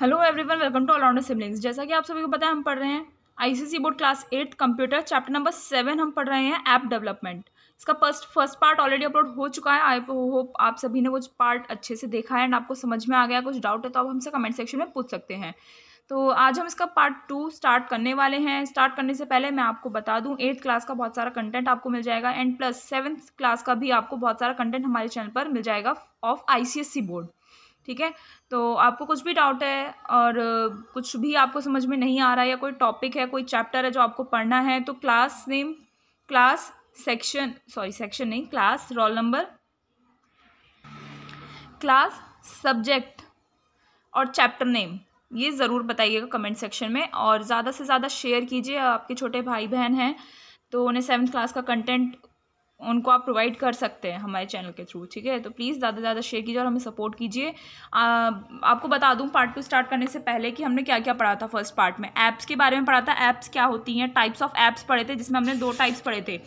Hello everyone welcome to allrounder siblings जैसा कि आप सभी को पता है हम पढ़ रहे हैं ICC board class eight computer chapter number seven हम पढ़ रहे हैं ऐप डेवलपमेंट इसका first first part already upload हो चुका है आई होप आप सभी ने वो पार्ट अच्छे से देखा है एंड आपको समझ में आ गया कुछ डाउट है तो आप हमसे कमेंट सेक्शन में पूछ सकते हैं तो आज हम इसका पार्ट टू स्टार्ट करने वाले हैं स्टार्ट करने से पहले मैं आपको बता दूं एट्थ क्लास का बहुत सारा कंटेंट आपको मिल जाएगा एंड प्लस सेवन्थ क्लास का भी आपको बहुत सारा कंटेंट हमारे चैनल पर मिल जाएगा ऑफ आईसीएससी बोर्ड ठीक है तो आपको कुछ भी डाउट है और कुछ भी आपको समझ में नहीं आ रहा है या कोई टॉपिक है कोई चैप्टर है जो आपको पढ़ना है तो class name class section sorry section नहीं class roll number class subject और चैप्टर नेम ये ज़रूर बताइएगा कमेंट सेक्शन में और ज़्यादा से ज़्यादा शेयर कीजिए आपके छोटे भाई बहन हैं तो उन्हें सेवन्थ क्लास का कंटेंट उनको आप प्रोवाइड कर सकते हैं हमारे चैनल के थ्रू ठीक है तो प्लीज़ ज़्यादा से ज़्यादा शेयर कीजिए और हमें सपोर्ट कीजिए आपको बता दूँ पार्ट टू स्टार्ट करने से पहले कि हमने क्या क्या पढ़ा था फर्स्ट पार्ट में ऐप्स के बारे में पढ़ा था ऐप्स क्या होती हैं टाइप्स ऑफ ऐप्स पढ़े थे जिसमें हमने दो टाइप्स पढ़े थे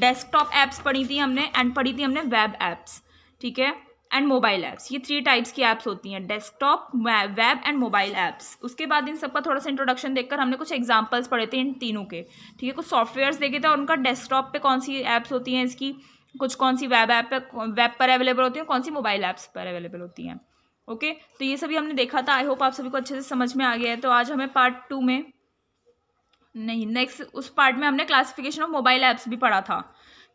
डेस्कटॉप ऐप्स पढ़ी थी हमने एंड पढ़ी थी हमने वेब ऐप्स ठीक है एंड मोबाइल ऐप्स ये थ्री टाइप्स की ऐप्स होती हैं desktop web and mobile apps उसके बाद इन सबका थोड़ा सा इंट्रोडक्शन देखकर हमने कुछ एग्जांपल्स पढ़े थे इन तीनों के ठीक है कुछ सॉफ्टवेयर्स देखे थे और उनका डेस्कटॉप पे कौन सी ऐप्स होती हैं इसकी कुछ कौन सी वेब ऐप वेब पर अवेलेबल होती हैं कौन सी मोबाइल ऐप्स पर अवेलेबल होती हैं ओके तो ये सभी हमने देखा था आई होप आप सभी को अच्छे से समझ में आ गया है तो आज हमें पार्ट टू में नहीं नेक्स्ट उस पार्ट में हमने क्लासिफिकेशन ऑफ मोबाइल ऐप्स भी पढ़ा था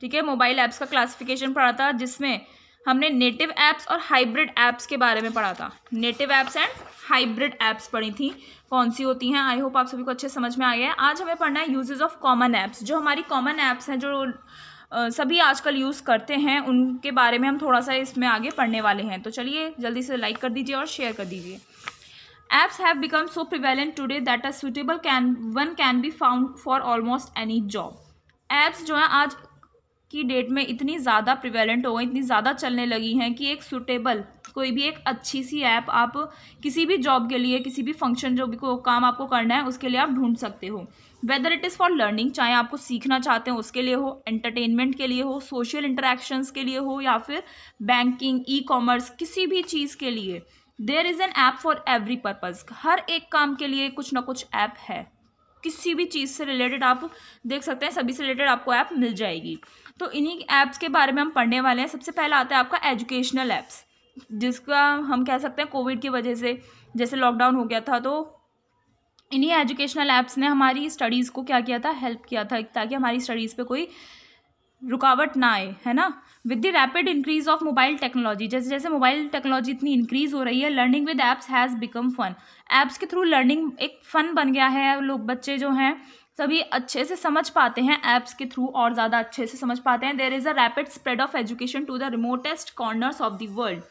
ठीक है मोबाइल ऐप्स का क्लासिफिकेशन पढ़ा था जिसमें हमने नेटिव ऐप्स और हाइब्रिड ऐप्स के बारे में पढ़ा था native apps and hybrid apps पढ़ी थी कौन सी होती हैं आई होप आप सभी को अच्छे समझ में आ गया है आज हमें पढ़ना है यूजेज ऑफ कॉमन ऐप्स जो हमारी कॉमन ऐप्स हैं जो सभी आजकल यूज़ करते हैं उनके बारे में हम थोड़ा सा इसमें आगे पढ़ने वाले हैं तो चलिए जल्दी से लाइक कर दीजिए और शेयर कर दीजिए apps have become so prevalent today that are suitable can one can be found for almost any job apps जो है आज की डेट में इतनी ज़्यादा प्रिवेलेंट हो गई इतनी ज़्यादा चलने लगी हैं कि एक सुटेबल कोई भी एक अच्छी सी ऐप आप किसी भी जॉब के लिए किसी भी फंक्शन जो भी को काम आपको करना है उसके लिए आप ढूंढ सकते हो whether it is for learning चाहे आपको सीखना चाहते हो उसके लिए हो एंटरटेनमेंट के लिए हो सोशल इंटरेक्शंस के लिए हो या फिर बैंकिंग ई कॉमर्स किसी भी चीज़ के लिए there is an app for every purpose हर एक काम के लिए कुछ ना कुछ ऐप है किसी भी चीज़ से रिलेटेड आप देख सकते हैं सभी से रिलेटेड आपको ऐप मिल जाएगी तो इन्हीं ऐप्स के बारे में हम पढ़ने वाले हैं सबसे पहला आता है आपका एजुकेशनल ऐप्स जिसका हम कह सकते हैं कोविड की वजह से जैसे लॉकडाउन हो गया था तो इन्हीं एजुकेशनल ऐप्स ने हमारी स्टडीज़ को क्या किया था हेल्प किया था ताकि हमारी स्टडीज़ पे कोई रुकावट ना आए है ना with the rapid increase of mobile technology जैसे जैसे मोबाइल टेक्नोलॉजी इतनी इंक्रीज हो रही है learning with apps has become fun apps के थ्रू लर्निंग एक फ़न बन गया है लोग बच्चे जो हैं सभी अच्छे से समझ पाते हैं ऐप्स के थ्रू और ज़्यादा अच्छे से समझ पाते हैं there is a rapid spread of education to the remotest corners of the world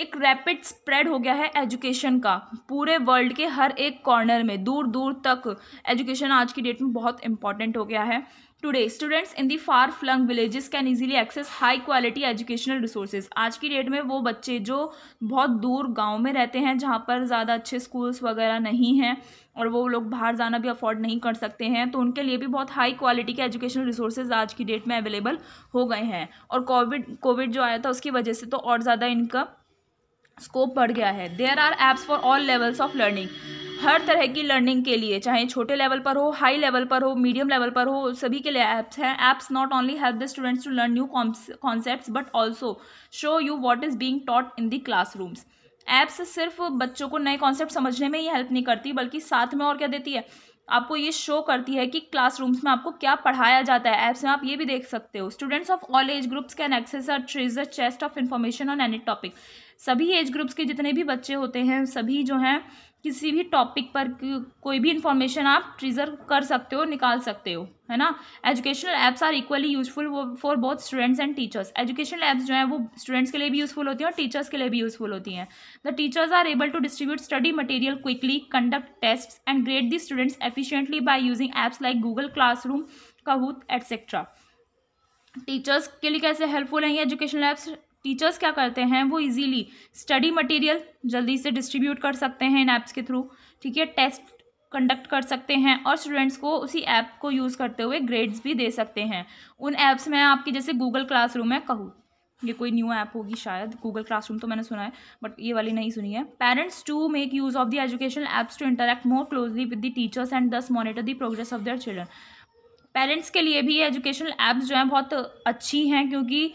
एक रैपिड स्प्रेड हो गया है एजुकेशन का पूरे वर्ल्ड के हर एक कॉर्नर में दूर दूर तक एजुकेशन आज की डेट में बहुत इंपॉर्टेंट हो गया है today students in the far flung villages can easily access high quality educational resources आज की डेट में वो बच्चे जो बहुत दूर गांव में रहते हैं जहाँ पर ज़्यादा अच्छे स्कूल्स वगैरह नहीं हैं और वो लोग बाहर जाना भी अफोर्ड नहीं कर सकते हैं तो उनके लिए भी बहुत हाई क्वालिटी के एजुकेशनल रिसोर्सेज आज की डेट में अवेलेबल हो गए हैं और कोविड कोविड जो आया था उसकी वजह से तो और ज़्यादा इनका स्कोप बढ़ गया है there are apps for all levels of learning हर तरह की लर्निंग के लिए चाहे छोटे लेवल पर हो हाई लेवल पर हो मीडियम लेवल पर हो सभी के लिए ऐप्स हैं apps not only help the students to learn new concept but also show you what is being taught in the rooms apps सिर्फ बच्चों को नए कॉन्सेप्ट समझने में ही हेल्प नहीं करती बल्कि साथ में और क्या देती है आपको ये शो करती है कि क्लासरूम्स में आपको क्या पढ़ाया जाता है ऐप्स में आप ये भी देख सकते हो students of all age groups can access a treasure chest of information on any topic सभी एज ग्रुप्स के जितने भी बच्चे होते हैं सभी जो हैं किसी भी टॉपिक पर कोई भी इंफॉर्मेशन आप ट्रिजर कर सकते हो निकाल सकते हो है ना educational apps are equally useful for both students and teachers educational apps जो हैं वो स्टूडेंट्स के लिए भी यूजफुल होती हैं और टीचर्स के लिए भी यूजफुल होती हैं the teachers are able to distribute study material quickly conduct test and grade the students efficiently by using apps like Google Classroom Kahoot etcetera teachers के लिए कैसे हेल्पफुल हैं ये एजुकेशनल ऐप्स टीचर्स क्या करते हैं वो इजीली स्टडी मटेरियल जल्दी से डिस्ट्रीब्यूट कर सकते हैं इन ऐप्स के थ्रू ठीक है टेस्ट कंडक्ट कर सकते हैं और स्टूडेंट्स को उसी ऐप को यूज़ करते हुए ग्रेड्स भी दे सकते हैं उन ऐप्स में आपकी जैसे गूगल क्लासरूम है कहूँ ये कोई न्यू ऐप होगी शायद गूगल क्लासरूम तो मैंने सुना है बट ये वाली नहीं सुनी है parents to make use of the educational apps to interact more closely with the teachers and thus monitor the progress of their children parents के लिए भी एजुकेशनल ऐप्स जो हैं बहुत अच्छी हैं क्योंकि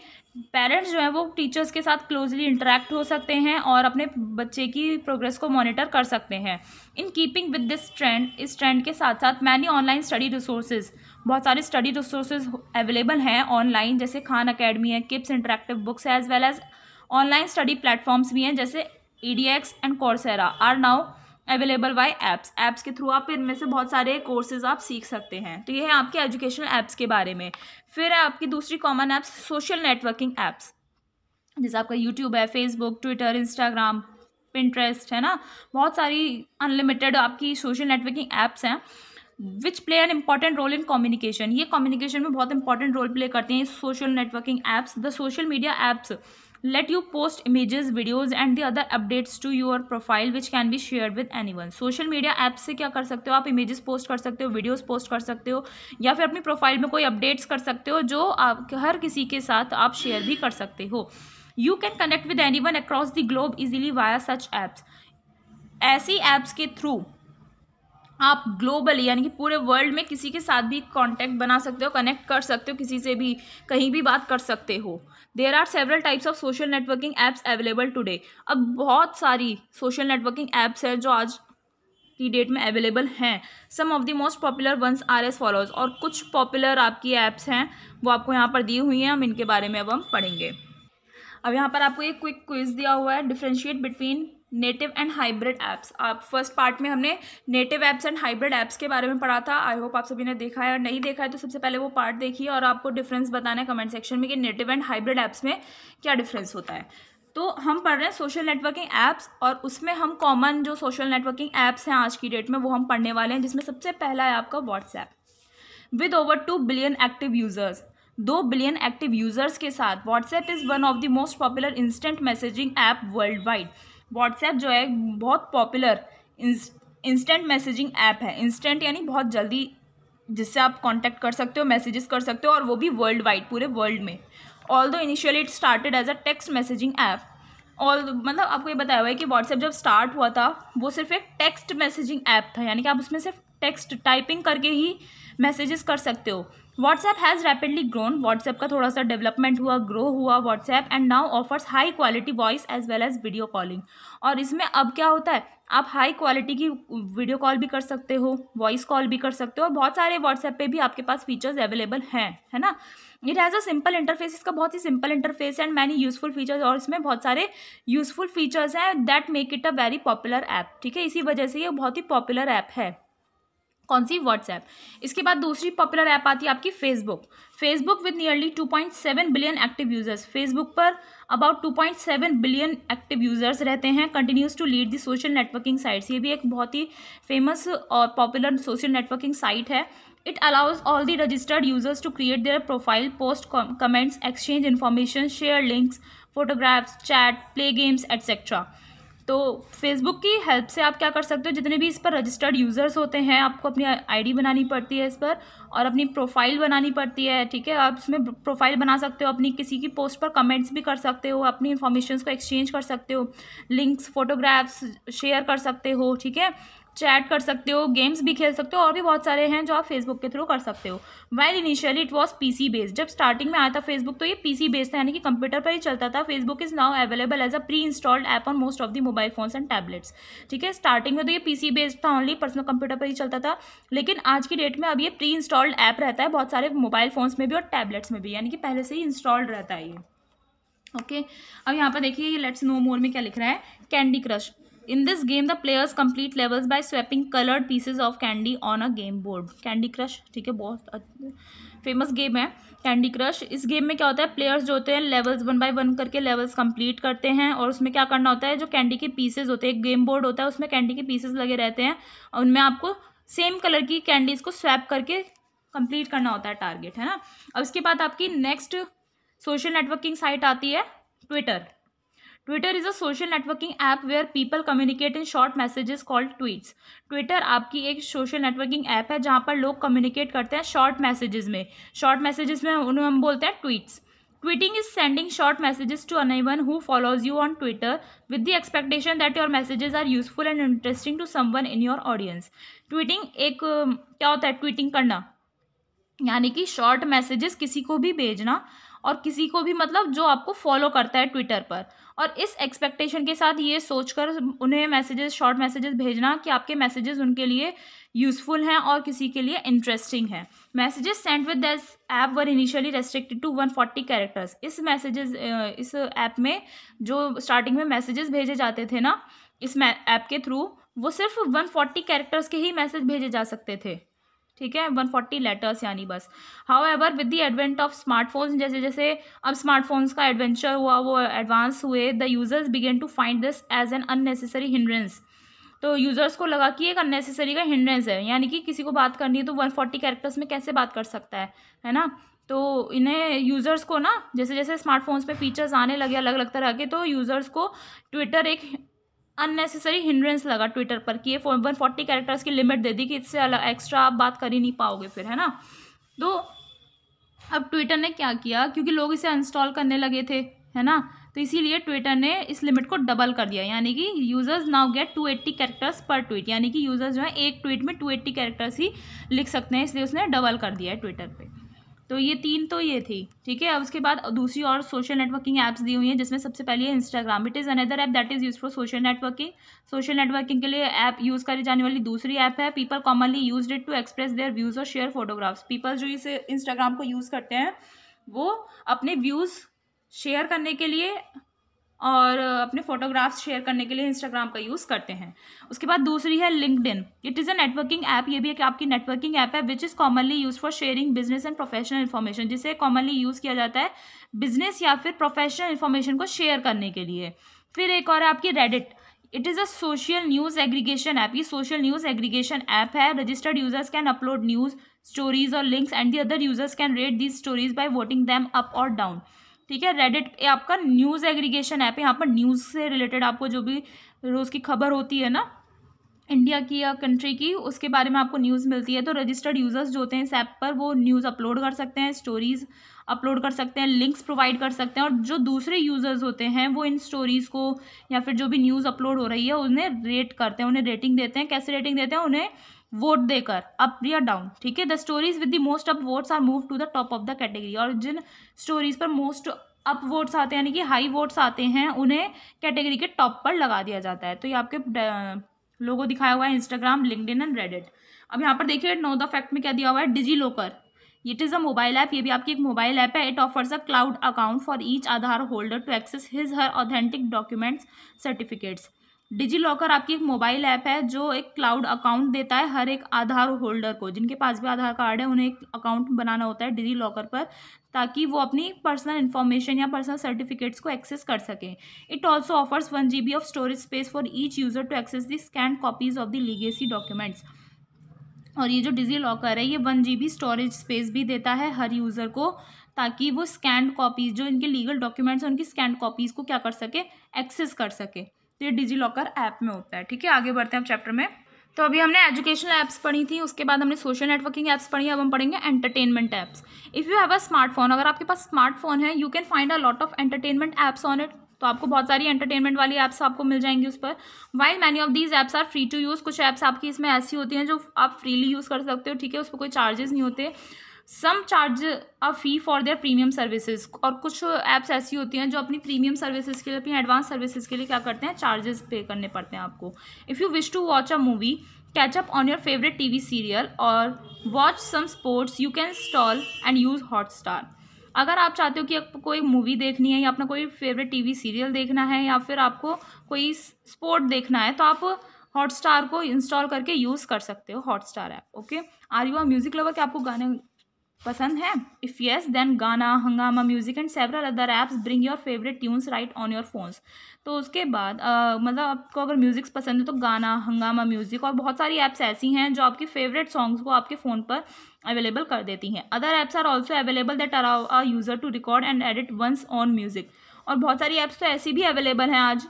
पेरेंट्स जो हैं वो टीचर्स के साथ क्लोजली इंटरेक्ट हो सकते हैं और अपने बच्चे की प्रोग्रेस को मॉनिटर कर सकते हैं in keeping with this trend इस ट्रेंड के साथ साथ मैनी ऑनलाइन स्टडी रिसोर्सेज बहुत सारे स्टडी रिसोर्सेज अवेलेबल हैं ऑनलाइन जैसे खान अकेडमी है Kips interactive books as well as online study platforms भी हैं जैसे E D X and Coursera are now available by apps apps के थ्रू आप इनमें से बहुत सारे कोर्सेज आप सीख सकते हैं तो ये है आपके एजुकेशनल ऐप्स के बारे में फिर है आपकी दूसरी common apps social networking apps जैसे आपका यूट्यूब है फेसबुक ट्विटर इंस्टाग्राम पिंट्रेस्ट है ना बहुत सारी अनलिमिटेड आपकी सोशल नेटवर्किंग ऐप्स हैं which play an important role in communication ये कम्युनिकेशन में बहुत इंपॉर्टेंट रोल प्ले करते हैं social networking apps the social media apps let you post images videos and the other updates to your profile which can be shared with anyone social media app से क्या कर सकते हो आप images post कर सकते हो videos post कर सकते हो या फिर अपनी profile में कोई updates कर सकते हो जो आप हर किसी के साथ आप share भी कर सकते हो you can connect with anyone across the globe easily via such apps ऐसी ऐप्स के थ्रू आप ग्लोबली यानी कि पूरे वर्ल्ड में किसी के साथ भी कॉन्टैक्ट बना सकते हो कनेक्ट कर सकते हो किसी से भी कहीं भी बात कर सकते हो there are several types of social networking apps available today अब बहुत सारी सोशल नेटवर्किंग एप्स है जो आज की डेट में अवेलेबल हैं some of the most popular ones are as follows और कुछ पॉपुलर आपकी ऐप्स हैं वो आपको यहाँ पर दी हुई हैं हम इनके बारे में अब हम पढ़ेंगे अब यहाँ पर आपको एक क्विक क्विज दिया हुआ है differentiate between native and hybrid apps आप फर्स्ट पार्ट में हमने native apps and hybrid apps के बारे में पढ़ा था आई होप आप सभी ने देखा है और नहीं देखा है तो सबसे पहले वो पार्ट देखिए और आपको डिफरेंस बताना है कमेंट सेक्शन में कि नेटिव एंड हाइब्रिड ऐप्स में क्या डिफरेंस होता है तो हम पढ़ रहे हैं सोशल नेटवर्किंग ऐप्स और उसमें हम कॉमन जो सोशल नेटवर्किंग ऐप्स हैं आज की डेट में वो हम पढ़ने वाले हैं जिसमें सबसे पहला है आपका WhatsApp with over two billion active users दो बिलियन एक्टिव यूज़र्स के साथ WhatsApp is one of the most popular instant messaging app world wide WhatsApp जो है बहुत पॉपुलर इंस्टेंट मैसेजिंग ऐप है इंस्टेंट यानी बहुत जल्दी जिससे आप कांटेक्ट कर सकते हो मैसेजेस कर सकते हो और वो भी वर्ल्ड वाइड पूरे वर्ल्ड में although initially it started as a text messaging app all मतलब आपको ये बताया हुआ है कि व्हाट्सएप जब स्टार्ट हुआ था वो सिर्फ एक टेक्स्ट मैसेजिंग ऐप था यानी कि आप उसमें सिर्फ टेक्स्ट टाइपिंग करके ही मैसेजेस कर सकते हो WhatsApp has rapidly grown WhatsApp का थोड़ा सा डेवलपमेंट हुआ ग्रो हुआ WhatsApp and now offers high quality voice as well as video calling और इसमें अब क्या होता है आप हाई क्वालिटी की वीडियो कॉल भी कर सकते हो वॉइस कॉल भी कर सकते हो और बहुत सारे व्हाट्सएप पे भी आपके पास फीचर्स अवेलेबल हैं है ना it has a simple interface इसका बहुत ही simple interface and many useful features और इसमें बहुत सारे यूजफुल फीचर्स हैं that make it a very popular app ठीक है इसी वजह से ये बहुत ही पॉपुलर ऐप है कौन सी व्हाट्सएप इसके बाद दूसरी पॉपुलर ऐप आती है आपकी Facebook Facebook with nearly 2.7 billion active users Facebook पर अबाउट 2.7 बिलियन एक्टिव यूजर्स रहते हैं continues to lead the social networking sites ये भी एक बहुत ही फेमस और पॉपुलर सोशल नेटवर्किंग साइट है it allows all the registered users to create their profile post comments exchange information share links photographs chat play games etcetera तो Facebook की help से आप क्या कर सकते हो जितने भी इस पर रजिस्टर्ड यूज़र्स होते हैं आपको अपनी आईडी बनानी पड़ती है इस पर और अपनी प्रोफाइल बनानी पड़ती है ठीक है आप इसमें प्रोफाइल बना सकते हो अपनी किसी की पोस्ट पर कमेंट्स भी कर सकते हो अपनी इन्फॉर्मेशन को एक्सचेंज कर सकते हो लिंक्स फोटोग्राफ्स शेयर कर सकते हो ठीक है चैट कर सकते हो गेम्स भी खेल सकते हो और भी बहुत सारे हैं जो आप फेसबुक के थ्रू कर सकते हो while initially it was P C based जब स्टार्टिंग में आया था फेसबुक तो ये पी सी बेस्ड था यानी कि कंप्यूटर पर ही चलता था Facebook is now available as a pre installed app on most of the mobile phones and tablets ठीक है स्टार्टिंग में तो ये पी सी बेस्ड था ओनली पर्सनल कंप्यूटर पर ही चलता था लेकिन आज की डेट में अब ये प्री इंस्टॉल्ड ऐप रहता है बहुत सारे मोबाइल फोन्स में भी और टैबलेट्स में भी यानी कि पहले से ही इंस्टॉल्ड रहता है ये ओके okay. अब यहाँ पर देखिए लेट्स नो मोर में क्या लिख रहा है Candy Crush in this game the players complete levels by swapping coloured pieces of candy on a game board Candy Crush ठीक है बहुत फेमस गेम है कैंडी क्रश इस गेम में क्या होता है प्लेयर्स जो होते हैं लेवल्स वन बाय वन करके लेवल्स कंप्लीट करते हैं और उसमें क्या करना होता है जो कैंडी के पीसेज होते हैं एक गेम बोर्ड होता है उसमें कैंडी के पीसेज लगे रहते हैं और उनमें आपको सेम कलर की कैंडीज़ को स्वैप करके कंप्लीट करना होता है टारगेट है ना अब इसके बाद आपकी नेक्स्ट सोशल नेटवर्किंग साइट आती है Twitter Twitter is a social networking app where people communicate in short messages called tweets Twitter आपकी एक सोशल नेटवर्किंग ऐप है जहाँ पर लोग कम्युनिकेट करते हैं शॉर्ट मैसेजेस में शॉर्ट मैसेजेस में उन्हें हम बोलते हैं tweets tweeting is sending short messages to anyone who follows you on Twitter with the expectation that your messages are useful and interesting to someone in your audience tweeting एक क्या होता है tweeting करना यानी कि शॉर्ट मैसेजेस किसी को भी भेजना और किसी को भी मतलब जो आपको फॉलो करता है ट्विटर पर और इस एक्सपेक्टेशन के साथ ये सोचकर उन्हें मैसेजेस शॉर्ट मैसेजेस भेजना कि आपके मैसेजेस उनके लिए यूजफुल हैं और किसी के लिए इंटरेस्टिंग हैं messages send with this app were initially restricted to one forty characters इस मैसेजेस इस ऐप में जो स्टार्टिंग में मैसेजेस भेजे जाते थे ना इस ऐप के थ्रू वो सिर्फ वन फोर्टी कैरेक्टर्स के ही मैसेज भेजे जा सकते थे ठीक है वन फोर्टी लेटर्स यानी बस however with the advent of smartphones जैसे जैसे अब स्मार्टफोन्स का एडवेंचर हुआ वो एडवांस हुए the users begin to find this as an unnecessary hindrance तो यूजर्स को लगा कि एक अननेसेसरी का हिंड्रेंस है यानी कि किसी को बात करनी है तो वन फोर्टी कैरेक्टर्स में कैसे बात कर सकता है है ना तो इन्हें यूज़र्स को ना जैसे जैसे स्मार्टफोन्स पे फीचर्स आने लगे अलग अलग तरह के तो यूज़र्स को ट्विटर एक अननेसेसरी हिंड्रेंस लगा ट्विटर पर कि ये वन फोर्टी कैरेक्टर्स की लिमिट दे दी कि इससे अलग एक्स्ट्रा आप बात कर ही नहीं पाओगे फिर है ना तो अब ट्विटर ने क्या किया क्योंकि लोग इसे अनस्टॉल करने लगे थे है ना तो इसीलिए ट्विटर ने इस लिमिट को डबल कर दिया यानी कि users now get eighty characters पर ट्वीट यानी कि यूज़र्स जो है एक ट्वीट में टू एट्टी कैरेक्टर्स ही लिख सकते हैं इसलिए उसने डबल कर दिया है ट्विटर पर तो ये तीन तो ये थी ठीक है अब उसके बाद दूसरी और सोशल नेटवर्किंग ऐप्स दी हुई हैं जिसमें सबसे पहले है Instagram it is another app that is use for social networking social networking के लिए ऐप यूज़ करी जाने वाली दूसरी ऐप है people commonly use it to express their views और शेयर फोटोग्राफ्स पीपल जो इस इंस्टाग्राम को यूज़ करते हैं वो अपने व्यूज़ शेयर करने के लिए और अपने फोटोग्राफ्स शेयर करने के लिए इंस्टाग्राम का यूज़ करते हैं उसके बाद दूसरी है linked it is a networking app ये भी एक आपकी नेटवर्किंग ऐप है which is commonly use for sharing business and professional information जिसे कॉमनली यूज़ किया जाता है बिजनेस या फिर प्रोफेशनल इन्फॉर्मेशन को शेयर करने के लिए फिर एक और आपकी Reddit it is a social news aggregation app ये सोशल न्यूज़ एग्रीगेशन ऐप है registered users can upload news stories और links and the other users can rate these stories by voting them up और down ठीक है Reddit ये आपका news aggregation app है यहाँ पर न्यूज़ से रिलेटेड आपको जो भी रोज़ की खबर होती है ना इंडिया की या कंट्री की उसके बारे में आपको न्यूज़ मिलती है तो रजिस्टर्ड यूज़र्स जो होते हैं इस ऐप पर वो न्यूज़ अपलोड कर सकते हैं स्टोरीज़ अपलोड कर सकते हैं लिंक्स प्रोवाइड कर सकते हैं और जो दूसरे यूज़र्स होते हैं वो इन स्टोरीज़ को या फिर जो भी न्यूज़ अपलोड हो रही है उन्हें रेट करते हैं उन्हें रेटिंग देते हैं कैसे रेटिंग देते हैं उन्हें वोट देकर अप या डाउन ठीक है the stories with the most up votes are move to the top of the category और जिन स्टोरीज पर मोस्ट अप वोट्स आते हैं यानी कि हाई वोट्स आते हैं उन्हें कैटेगरी के टॉप पर लगा दिया जाता है तो ये आपके लोगों दिखाया हुआ है इंस्टाग्राम लिंकड एंड रेडिट अब यहाँ पर देखिए नो द फैक्ट में क्या दिया हुआ है DigiLocker it is a mobile app ये भी आपकी एक मोबाइल ऐप है it offers a cloud account for each Aadhaar holder to access his her authentic documents certificates DigiLocker आपकी एक मोबाइल ऐप है जो एक क्लाउड अकाउंट देता है हर एक आधार होल्डर को जिनके पास भी आधार कार्ड है उन्हें एक अकाउंट बनाना होता है डिजी लॉकर पर ताकि वो अपनी पर्सनल इन्फॉर्मेशन या पर्सनल सर्टिफिकेट्स को एक्सेस कर सकें it also offers one G B of storage space for each user to access the scan copies of the legacy documents और ये जो डिजी लॉकर है ये वन जी स्टोरेज स्पेस भी देता है हर यूज़र को ताकि वो स्कैंड कॉपीज़ जो इनके लीगल डॉक्यूमेंट्स हैं उनकी स्कैंड कॉपीज़ को क्या कर सके एक्सेस कर सके तो ये डिजी लॉकर ऐप में होता है ठीक है आगे बढ़ते हैं आप चैप्टर में तो अभी हमने एजुकेशन ऐप्स पढ़ी थी उसके बाद हमने सोशल नेटवर्किंग ऐप्स पढ़ी अब हम पढ़ेंगे entertainment apps if you have a smartphone अगर आपके पास स्मार्टफोन है you can find a lot of entertainment apps on it तो आपको बहुत सारी एंटरटेनमेंट वाली ऐप्स आपको मिल जाएंगी उस पर while many of these apps are free to use कुछ ऐप्स आपकी इसमें ऐसी होती हैं जो आप फ्रीली यूज़ कर सकते हो ठीक है उस पर कोई चार्जेस नहीं होते some charge a fee for their premium services और कुछ ऐप्स ऐसी होती हैं जो अपनी प्रीमियम सर्विसेज के लिए अपनी एडवांस सर्विसेज के लिए क्या करते हैं चार्जेस पे करने पड़ते हैं आपको if you wish to watch a movie catch up on your favourite T V serial और watch some sports you can install and use Star अगर आप चाहते हो कि आपको कोई मूवी देखनी है या अपना कोई फेवरेट टीवी सीरियल देखना है या फिर आपको कोई स्पोर्ट देखना है तो आप हॉटस्टार को इंस्टॉल करके यूज़ कर सकते हो Hotstar app okay are you are music lover के आपको गाने पसंद है if yes then Gaana Hungama music and several other apps bring your favourite tunes right on your phones तो उसके बाद uh, मतलब आपको अगर म्यूज़िक्स पसंद है तो गाना हंगामा म्यूज़िक और बहुत सारी ऐप्स ऐसी हैं जो आपके फेवरेट सॉन्ग्स को आपके फ़ोन पर अवेलेबल कर देती हैं other apps are also available that allow a user to record and edit one's own music और बहुत सारी ऐप्स तो ऐसी भी अवेलेबल हैं आज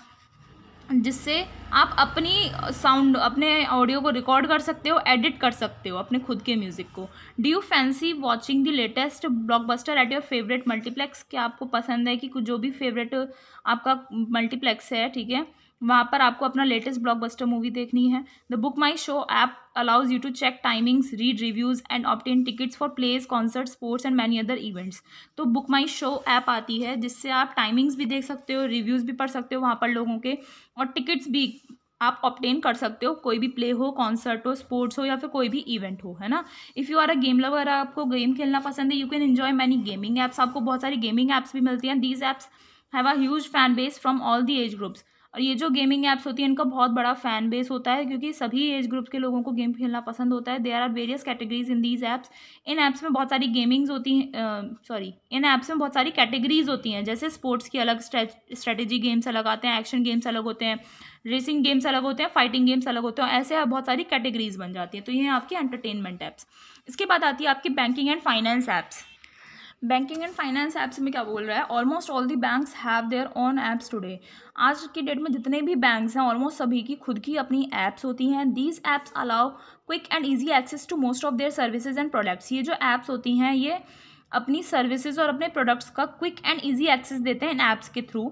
जिससे आप अपनी साउंड अपने ऑडियो को रिकॉर्ड कर सकते हो एडिट कर सकते हो अपने खुद के म्यूज़िक को do you fancy watching the latest blockbuster at your favourite multiplex क्या आपको पसंद है कि जो भी फेवरेट आपका मल्टीप्लेक्स है ठीक है वहाँ पर आपको अपना लेटेस्ट ब्लॉकबस्टर मूवी देखनी है the Book My Show app allows you to check timings read reviews and obtain tickets for plays concerts sports and many other events तो बुक माई शो ऐप आती है जिससे आप टाइमिंग्स भी देख सकते हो रिव्यूज़ भी पढ़ सकते हो वहाँ पर लोगों के और टिकट्स भी आप ऑप्टेन कर सकते हो कोई भी प्ले हो कॉन्सर्ट हो स्पोर्ट्स हो या फिर कोई भी इवेंट हो है ना if you are a game lover आपको गेम खेलना पसंद है you can enjoy many gaming apps आपको बहुत सारी गेमिंग ऐप्स भी मिलती हैं these apps have a huge fan base from all the age groups और ये जो गेमिंग ऐप्स होती हैं इनका बहुत बड़ा फैन बेस होता है क्योंकि सभी एज ग्रुप के लोगों को गेम खेलना पसंद होता है there are various categories in these apps इन ऐप्स में बहुत सारी गेमिंग्स होती हैं सॉरी इन ऐप्स में बहुत सारी कैटेगरीज होती हैं जैसे स्पोर्ट्स की अलग स्ट्रेटेजी गेम्स अलग आते हैं एक्शन गेम्स अलग होते हैं रेसिंग गेम्स अलग होते हैं फाइटिंग गेम्स अलग होते हैं ऐसे बहुत सारी कैटेगरीज बन जाती हैं तो ये हैं आपकी एंटरटेनमेंट ऐप्स इसके बाद आती है आपकी banking and finance apps banking and finance apps में क्या बोल रहा है almost all the banks have their own apps today आज की डेट में जितने भी बैंक्स हैं ऑलमोस्ट सभी की खुद की अपनी ऐप्स होती हैं these apps allow quick and easy access to most of their services and products ये जो ऐप्स होती हैं ये अपनी सर्विसेज और अपने प्रोडक्ट्स का क्विक एंड ईजी एक्सेस देते हैं इन ऐप्स के through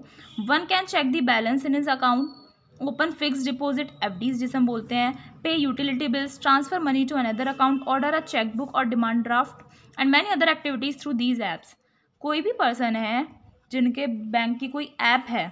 one can check the balance in his account open fix deposit F Ds जिसे हम बोलते हैं pay utility bills transfer money to another account order a chequebook और demand draft and many other activities through these apps कोई भी person है जिनके bank की कोई ऐप है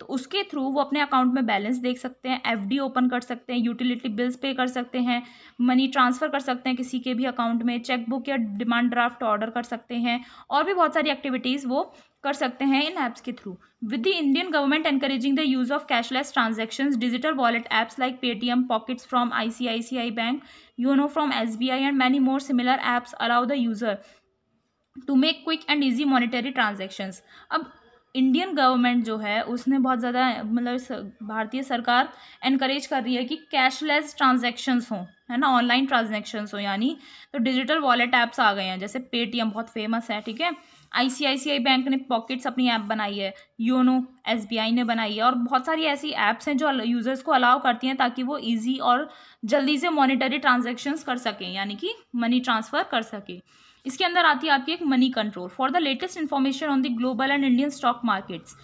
तो उसके थ्रू वो अपने अकाउंट में बैलेंस देख सकते हैं एफडी ओपन कर सकते हैं यूटिलिटी बिल्स पे कर सकते हैं मनी ट्रांसफ़र कर सकते हैं किसी के भी अकाउंट में चेकबुक या डिमांड ड्राफ्ट ऑर्डर कर सकते हैं और भी बहुत सारी एक्टिविटीज़ वो कर सकते हैं इन ऐप्स के through with the Indian government encouraging the use of cashless transaction digital wallet apps like Paytm Pockets from I bank S B I and many more similar apps allow the user to make quick and easy monetary transactions अब Indian government जो है उसने बहुत ज़्यादा मतलब भारतीय सरकार इनक्रेज कर रही है कि कैशलेस ट्रांजेक्शन्स हों है ना ऑनलाइन ट्रांजेक्शन्स हो यानी तो डिजिटल वॉलेट ऐप्स आ गए हैं जैसे पेटीएम बहुत फेमस है ठीक है आईसीआईसीआई बैंक ने पॉकेट्स अपनी ऐप बनाई है योनो एसबीआई ने बनाई है और बहुत सारी ऐसी ऐप्स हैं जो यूज़र्स को अलाउ करती हैं ताकि वो ईजी और जल्दी से मॉनिटरी ट्रांजेक्शन्स कर सकें यानी कि मनी ट्रांसफ़र कर सकें इसके अंदर आती है आपकी एक Moneycontrol for the latest information on the global and Indian stock markets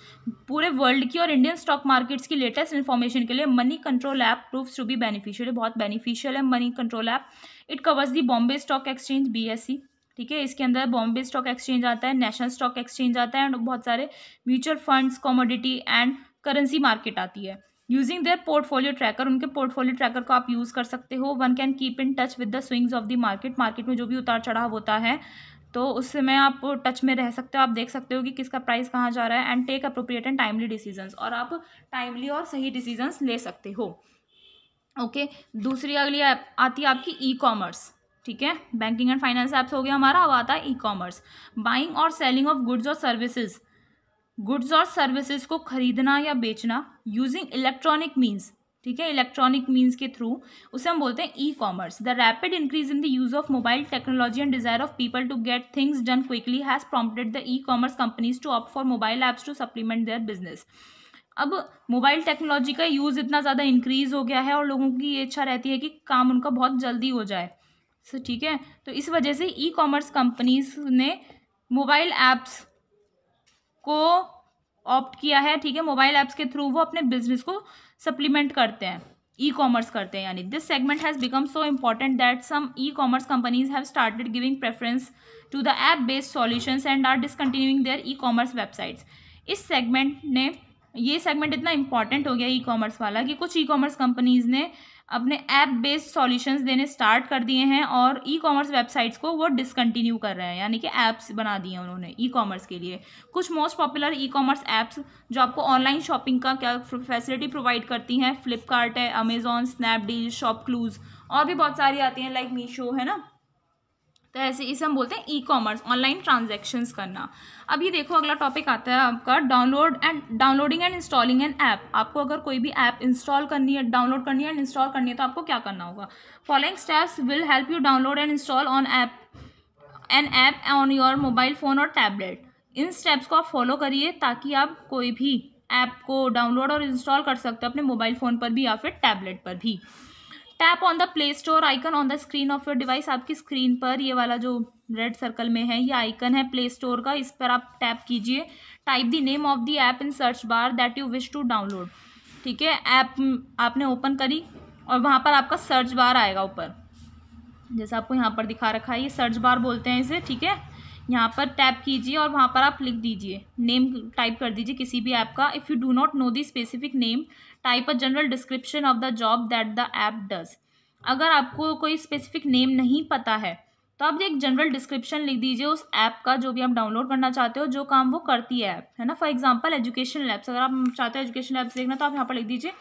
पूरे वर्ल्ड की और इंडियन स्टॉक मार्केट्स की लेटेस्ट इन्फॉर्मेशन के लिए Moneycontrol app proves to be beneficial बहुत बेनिफिशियल है Moneycontrol app it covers the Bombay stock exchange B S C ठीक है इसके अंदर बॉम्बे स्टॉक एक्सचेंज आता है नेशनल स्टॉक एक्सचेंज आता है एंड बहुत सारे mutual funds commodity and currency market आती है यूजिंग देयर पोर्टफोलियो ट्रैकर उनके पोर्टफोलियो ट्रैकर को आप यूज़ कर सकते हो one can keep in touch with the swings of the market market में जो भी उतार चढ़ाव होता है तो उस समय आप टच में रह सकते हो आप देख सकते हो कि किसका प्राइस कहाँ जा रहा है and take appropriate and timely decisions और आप टाइमली और सही डिसीजंस ले सकते हो ओके okay? दूसरी अगली आती है आपकी ई कॉमर्स ठीक है बैंकिंग एंड फाइनेंस ऐप्स हो गया हमारा अब आता है ई कॉमर्स बाइंग और सेलिंग ऑफ गुड्स और सर्विसेज गुड्स और सर्विसेज को खरीदना या बेचना यूजिंग इलेक्ट्रॉनिक मीन्स ठीक है इलेक्ट्रॉनिक मीन्स के थ्रू उसे हम बोलते हैं e commerce the rapid increase in the use of mobile technology and desire of people to get things done quickly has prompted the e commerce companies to opt for mobile apps to supplement their business अब mobile technology का use इतना ज़्यादा increase हो गया है और लोगों की ये इच्छा रहती है कि काम उनका बहुत जल्दी हो जाए ठीक है तो इस वजह से ई कॉमर्स कंपनीज ने मोबाइल ऐप्स को ऑप्ट किया है ठीक है मोबाइल ऐप्स के थ्रू वो अपने बिजनेस को सप्लीमेंट करते हैं ई कॉमर्स करते हैं यानी this segment has become so important that some e commerce companies have started giving preference to the app based solutions and are discontinuing their e commerce websites इस segment ने ये segment इतना important हो गया ई e commerce वाला कि कुछ ई commerce companies ने अपने ऐप बेस्ड सॉल्यूशंस देने स्टार्ट कर दिए हैं और ई कॉमर्स वेबसाइट्स को वो डिसकंटिन्यू कर रहे हैं यानी कि ऐप्स बना दिए हैं उन्होंने ई कॉमर्स के लिए कुछ most popular e commerce apps जो आपको ऑनलाइन शॉपिंग का क्या फैसिलिटी प्रोवाइड करती हैं फ्लिपकार्ट है अमेज़ॉन स्नैपडील शॉप क्लूज़ और भी बहुत सारी आती हैं लाइक मीशो है ना तो ऐसे इसे हम बोलते हैं ई कॉमर्स ऑनलाइन ट्रांजेक्शन्स करना अब ये देखो अगला टॉपिक आता है आपका download and downloading and installing an app आपको अगर कोई भी ऐप इंस्टॉल करनी है डाउनलोड करनी है एंड इंस्टॉल करनी है तो आपको क्या करना होगा following steps will help you download and install on app an app on your mobile phone और टैबलेट इन स्टेप्स को आप फॉलो करिए ताकि आप कोई भी ऐप को डाउनलोड और इंस्टॉल कर सकते हो अपने मोबाइल फ़ोन पर भी या फिर टैबलेट पर भी tap on the play store icon on the screen of your device आपकी स्क्रीन पर ये वाला जो रेड सर्कल में है ये आइकन है प्ले स्टोर का इस पर आप टैप कीजिए type the name of the app in search bar that you wish to download ठीक है ऐप आपने ओपन करी और वहाँ पर आपका सर्च बार आएगा ऊपर जैसा आपको यहाँ पर दिखा रखा है ये सर्च बार बोलते हैं इसे ठीक है यहाँ पर टैप कीजिए और वहाँ पर आप लिख दीजिए नेम टाइप कर दीजिए किसी भी ऐप का if you do not know the specific name type a general description of the job that the app does अगर आपको कोई स्पेसिफिक नेम नहीं पता है तो आप एक जनरल डिस्क्रिप्शन लिख दीजिए उस ऐप का जो भी आप डाउनलोड करना चाहते हो जो काम वो करती है ऐप है ना फॉर एग्जांपल एजुकेशन ऐप्स अगर आप चाहते हो एजुकेशन ऐप्स देखना तो आप यहाँ पर लिख दीजिए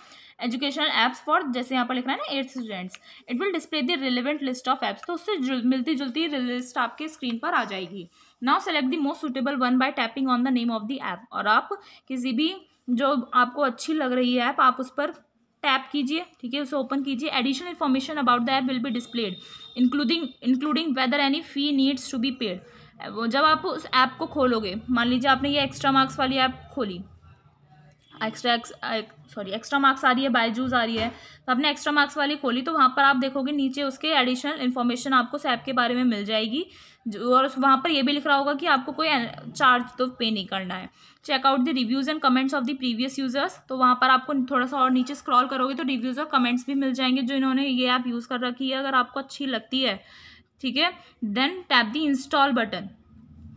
एजुकेशनल ऐप्स फॉर जैसे यहाँ पर लिखना है ना eighth students it will display the relevant list of apps तो उससे जुल, मिलती जुलती लिस्ट आपके स्क्रीन पर आ जाएगी now select the most suitable one by tapping on the name of the app और आप किसी भी जो आपको अच्छी लग रही है ऐप आप उस पर टैप कीजिए ठीक है उसे ओपन कीजिए additional information about the app will be displayed including including whether any fee needs to be paid जब आप उस ऐप को खोलोगे मान लीजिए आपने ये एक्स्ट्रा मार्क्स वाली ऐप खोली एक्स्ट्रा सॉरी एक्स्ट्रा मार्क्स आ रही है बायजूज आ रही है तो आपने एक्स्ट्रा मार्क्स वाली खोली तो वहाँ पर आप देखोगे नीचे उसके एडिशनल इन्फॉर्मेशन आपको सैप के बारे में मिल जाएगी और वहाँ पर यह भी लिख रहा होगा कि आपको कोई चार्ज तो पे नहीं करना है check out the reviews and comments of the previous users तो वहाँ पर आपको थोड़ा सा और नीचे स्क्रॉल करोगे तो रिव्यूज़ और कमेंट्स भी मिल जाएंगे जो इन्होंने ये ऐप यूज़ कर रखी है अगर आपको अच्छी लगती है ठीक है then tap the install button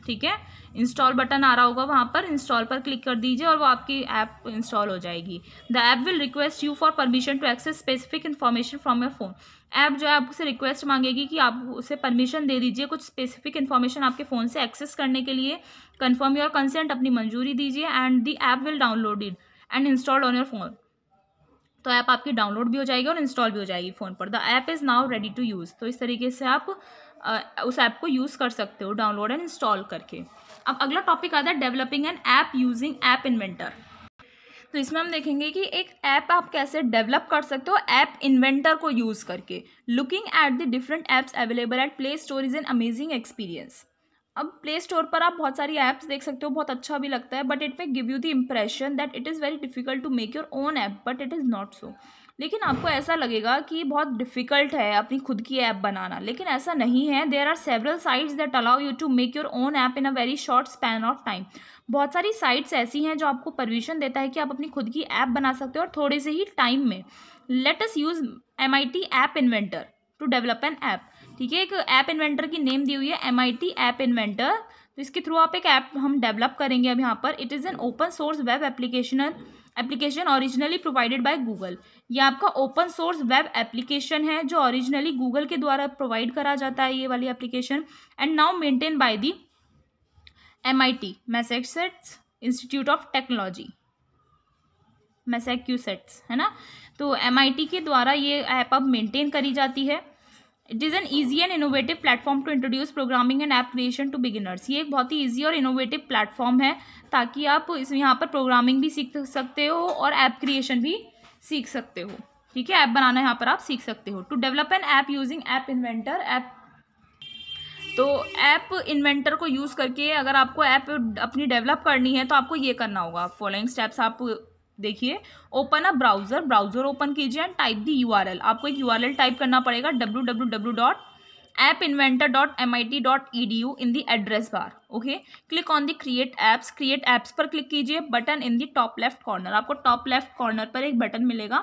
ठीक है इंस्टॉल बटन आ रहा होगा वहाँ पर इंस्टॉल पर क्लिक कर दीजिए और वो आपकी ऐप इंस्टॉल हो जाएगी the app will request you for permission to access specific information from your phone app जो है आप उसे रिक्वेस्ट मांगेगी कि आप उसे परमिशन दे दीजिए कुछ स्पेसिफिक इन्फॉर्मेशन आपके फ़ोन से एक्सेस करने के लिए कन्फर्म योर कंसेंट अपनी मंजूरी दीजिए and the app will download it and install on your phone तो ऐप आपकी डाउनलोड भी हो जाएगी और इंस्टॉल भी हो जाएगी फ़ोन पर the app is now ready to use तो इस तरीके से आप उस ऐप को यूज़ कर सकते हो डाउनलोड एंड इंस्टॉल करके अब अगला टॉपिक आता है developing an app using app inventor तो इसमें हम देखेंगे कि एक ऐप आप कैसे डेवलप कर सकते हो ऐप इन्वेंटर को यूज़ करके looking at the different apps available at play store is an amazing experience अब प्ले स्टोर पर आप बहुत सारी ऐप्स देख सकते हो बहुत अच्छा भी लगता है but it may give you the impression that it is very difficult to make your own app but it is not so लेकिन आपको ऐसा लगेगा कि बहुत डिफ़िकल्ट है अपनी खुद की ऐप बनाना लेकिन ऐसा नहीं है there are several sites that allow you to make your own app in a very short span of time बहुत सारी साइट्स ऐसी हैं जो आपको परमिशन देता है कि आप अपनी खुद की ऐप बना सकते हो और थोड़े से ही टाइम में let use M I T app inventor to develop an app ठीक है एक ऐप इन्वेंटर की नेम दी हुई है M I T app inventor तो इसके थ्रू आप एक ऐप हम डेवलप करेंगे अब यहाँ पर it is an open source web applicational application originally provided by Google ये आपका ओपन सोर्स वेब एप्लीकेशन है जो ओरिजिनली गूगल के द्वारा प्रोवाइड करा जाता है ये वाली application and now maintain by the M I T Massachusetts Institute of Technology Massachusetts है ना तो एम के द्वारा ये ऐप अब मेंटेन करी जाती है it is an easy and innovative platform to introduce programming and app creation to beginners ये एक बहुत ही ईजी और इनोवेटिव प्लेटफॉर्म है ताकि आप इस यहाँ पर प्रोग्रामिंग भी सीख सकते हो और ऐप क्रिएशन भी सीख सकते हो ठीक है ऐप बनाना यहाँ पर आप सीख सकते हो to develop an app using app inventor app तो ऐप इन्वेंटर को यूज़ करके अगर आपको ऐप अपनी डेवलप करनी है तो आपको ये करना होगा फॉलोइंग स्टेप्स आप देखिए open up browser browser open कीजिए एंड टाइप दी यू आपको एक यू टाइप करना पड़ेगा W W W dot app inventor dot mit dot edu in the address bar okay click on the create apps create apps पर click कीजिए button in the top left corner आपको top left corner पर एक button मिलेगा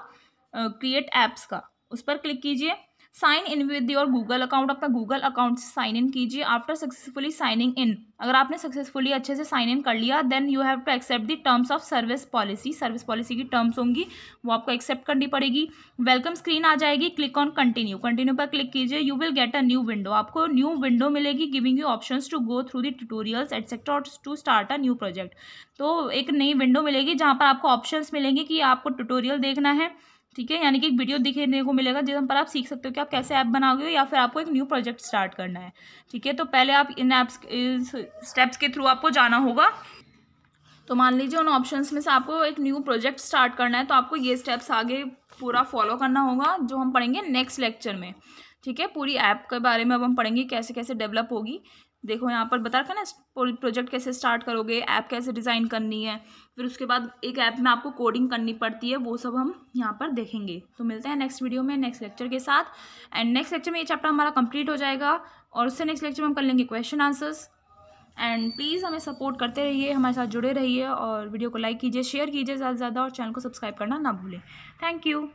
uh, create apps का उस पर click कीजिए sign in with your Google account अपना गूगल अकाउंट से साइन इन कीजिए आफ्टर सक्सेसफुली साइनिंग इन अगर आपने सक्सेसफुली अच्छे से साइन इन कर लिया then you have to accept the terms of service policy service policy की टर्म्स होंगी वो आपको एक्सेप्ट करनी पड़ेगी वेलकम स्क्रीन आ जाएगी क्लिक ऑन कंटिन्यू कंटिन्यू पर क्लिक कीजिए you will get a new window आपको न्यू विंडो मिलेगी giving you option to go through the tutorials etcetera और to start a new project तो एक नई विंडो मिलेगी जहाँ पर आपको ऑप्शन मिलेंगे कि आपको ट्यूटोरियल देखना है ठीक है यानी कि एक वीडियो दिखने को मिलेगा जिस पर आप सीख सकते हो कि आप कैसे ऐप बनाओगे या फिर आपको एक न्यू प्रोजेक्ट स्टार्ट करना है ठीक है तो पहले आप इन ऐप्स स्टेप्स के थ्रू आपको जाना होगा तो मान लीजिए उन ऑप्शंस में से आपको एक न्यू प्रोजेक्ट स्टार्ट करना है तो आपको ये स्टेप्स आगे पूरा फॉलो करना होगा जो हम पढ़ेंगे नेक्स्ट लेक्चर में ठीक है पूरी ऐप के बारे में अब हम पढ़ेंगे कैसे कैसे डेवलप होगी देखो यहाँ पर बता रखा ना प्रोजेक्ट कैसे स्टार्ट करोगे ऐप कैसे डिज़ाइन करनी है फिर उसके बाद एक ऐप में आपको कोडिंग करनी पड़ती है वो सब हम यहाँ पर देखेंगे तो मिलते हैं नेक्स्ट वीडियो में नेक्स्ट लेक्चर के साथ एंड नेक्स्ट लेक्चर में ये चैप्टर हमारा कंप्लीट हो जाएगा और उससे नेक्स्ट लेक्चर में हम कर लेंगे क्वेश्चन आंसर्स एंड प्लीज़ हमें सपोर्ट करते रहिए हमारे साथ जुड़े रहिए और वीडियो को लाइक कीजिए शेयर कीजिए ज़्यादा से ज़्यादा और चैनल को सब्सक्राइब करना ना भूलें थैंक यू